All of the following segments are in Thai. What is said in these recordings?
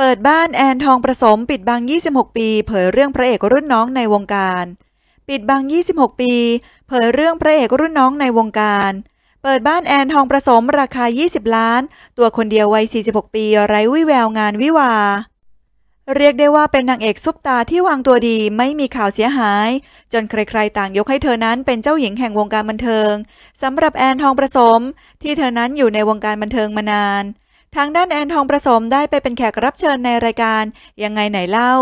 เปิดบ้านแอนทองประสมปิดบัง 26 ปี เผยเรื่องพระเอกรุ่นน้องในวงการ ปิดบัง 26 ปี เผยเรื่องพระเอกรุ่นน้องในวงการ เปิดบ้านแอนทองประสมราคา 20 ล้าน ตัวคนเดียววัย 46 ปีไร้วิแวว งานวิวา เรียกได้ว่าเป็นนางเอกซุปตา ที่วางตัวดีไม่มีข่าวเสียหาย จนใครๆต่างยกให้เธอนั้นเป็นเจ้าหญิงแห่งวงการบันเทิงสำหรับแอนทองประสมที่เธอนั้นอยู่ในวงการบันเทิงมานานทางด้านแอนทองประสมได้ไปเป็นแขกรับเชิญในรายการยังไงไหนเล่า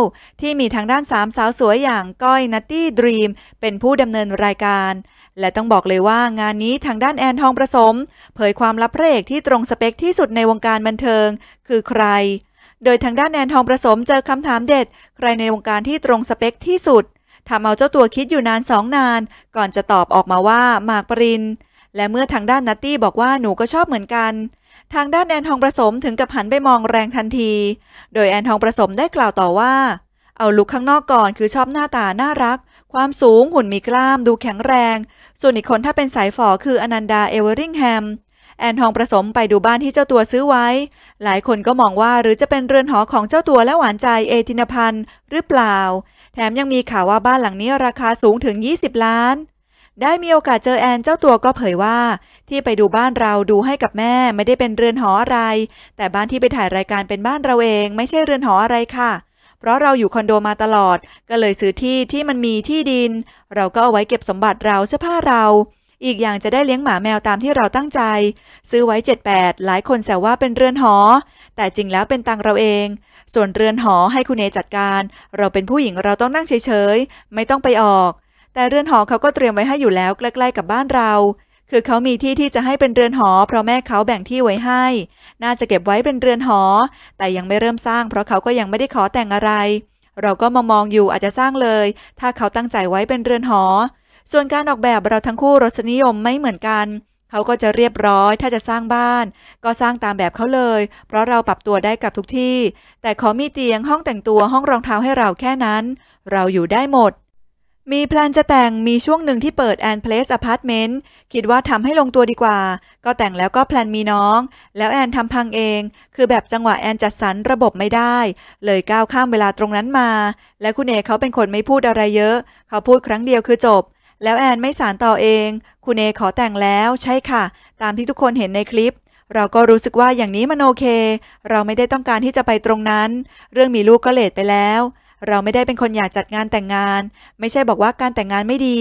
ที่มีทางด้านสามสาวสวยอย่างก้อยนัตตี้ดรีมเป็นผู้ดำเนินรายการ และต้องบอกเลยว่างานนี้ทางด้านแอนทองประสม เผยความลับพระเอกที่ตรงสเปคที่สุดในวงการบันเทิง คือใคร โดยทางด้านแอนทองประสมเจอคำถามเด็ด ใครในวงการที่ตรงสเปคที่สุดทำเอาเจ้าตัวคิดอยู่นานสองนาน ก่อนจะตอบออกมาว่าหมากปรินและเมื่อทางด้านนัตตี้บอกว่าหนูก็ชอบเหมือนกันทางด้านแอนทองประสมถึงกับหันไปมองแรงทันที โดยแอนทองประสมได้กล่าวต่อว่า เอาลุกข้างนอกก่อนคือชอบหน้าตา น่ารัก ความสูงหุ่นมีกล้าม ดูแข็งแรง ส่วนอีกคนถ้าเป็นสายฝอคืออนันดาเอเวอริงแฮม แอนทองประสมไปดูบ้านที่เจ้าตัวซื้อไว้ หลายคนก็มองว่าหรือจะเป็นเรือนหอของเจ้าตัวและหวานใจเอตินพันธ์หรือเปล่า แถมยังมีข่าวว่าบ้านหลังนี้ราคาสูงถึง 20 ล้านได้มีโอกาสเจอแอนเจ้าตัวก็เผยว่า ที่ไปดูบ้านเราดูให้กับแม่ ไม่ได้เป็นเรือนหออะไร แต่บ้านที่ไปถ่ายรายการเป็นบ้านเราเอง ไม่ใช่เรือนหออะไรค่ะเพราะเราอยู่คอนโดมาตลอด ก็เลยซื้อที่ที่มันมีที่ดิน เราก็เอาไว้เก็บสมบัติเราเสื้อผ้าเรา อีกอย่างจะได้เลี้ยงหมาแมวตามที่เราตั้งใจ ซื้อไว้ 78 หลายคนแซวว่าเป็นเรือนหอ แต่จริงแล้วเป็นตังเราเอง ส่วนเรือนหอให้คุณเอจัดการ เราเป็นผู้หญิงเราต้องนั่งเฉยๆไม่ต้องไปออกแต่เรือนหอเขาก็เตรียมไว้ให้อยู่แล้วใกล้ๆกับบ้านเรา คือเขามีที่ที่จะให้เป็นเรือนหอเพราะแม่เขาแบ่งที่ไว้ให้ น่าจะเก็บไว้เป็นเรือนหอ แต่ยังไม่เริ่มสร้าง เพราะเขาก็ยังไม่ได้ขอแต่งอะไร เราก็มามองอยู่อาจจะสร้างเลย ถ้าเขาตั้งใจไว้เป็นเรือนหอ ส่วนการออกแบบเราทั้งคู่รสนิยมไม่เหมือนกัน เขาก็จะเรียบร้อย ถ้าจะสร้างบ้าน ก็สร้างตามแบบเขาเลย เพราะเราปรับตัวได้กับทุกที่ แต่ขอมีเตียงห้องแต่งตัวห้องรองเท้าให้เราแค่นั้น เราอยู่ได้หมดมีแพลนจะแต่ง มีช่วงหนึ่งที่เปิดแอนเพลสอพาร์ตเมนต์ คิดว่าทำให้ลงตัวดีกว่า ก็แต่งแล้วก็แพลนมีน้อง แล้วแอนทำพังเอง คือแบบจังหวะแอนจัดสรรระบบไม่ได้ เลยก้าวข้ามเวลาตรงนั้นมา และคุณเอกเขาเป็นคนไม่พูดอะไรเยอะ เขาพูดครั้งเดียวคือจบ แล้วแอนไม่สารต่อเอง คุณเอขอแต่งแล้วใช่ค่ะ ตามที่ทุกคนเห็นในคลิป เราก็รู้สึกว่าอย่างนี้มันโอเค เราไม่ได้ต้องการที่จะไปตรงนั้น เรื่องมีลูกก็เลทไปแล้วเราไม่ได้เป็นคนอยากจัดงานแต่งงาน ไม่ใช่บอกว่าการแต่งงานไม่ดี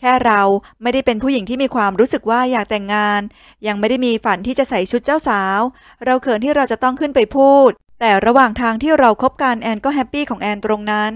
แค่เราไม่ได้เป็นผู้หญิงที่มีความรู้สึกว่าอยากแต่งงาน ยังไม่ได้มีฝันที่จะใส่ชุดเจ้าสาว เราเขินที่เราจะต้องขึ้นไปพูด แต่ระหว่างทางที่เราครบกันแอนก็แฮปปี้ของแอนตรงนั้น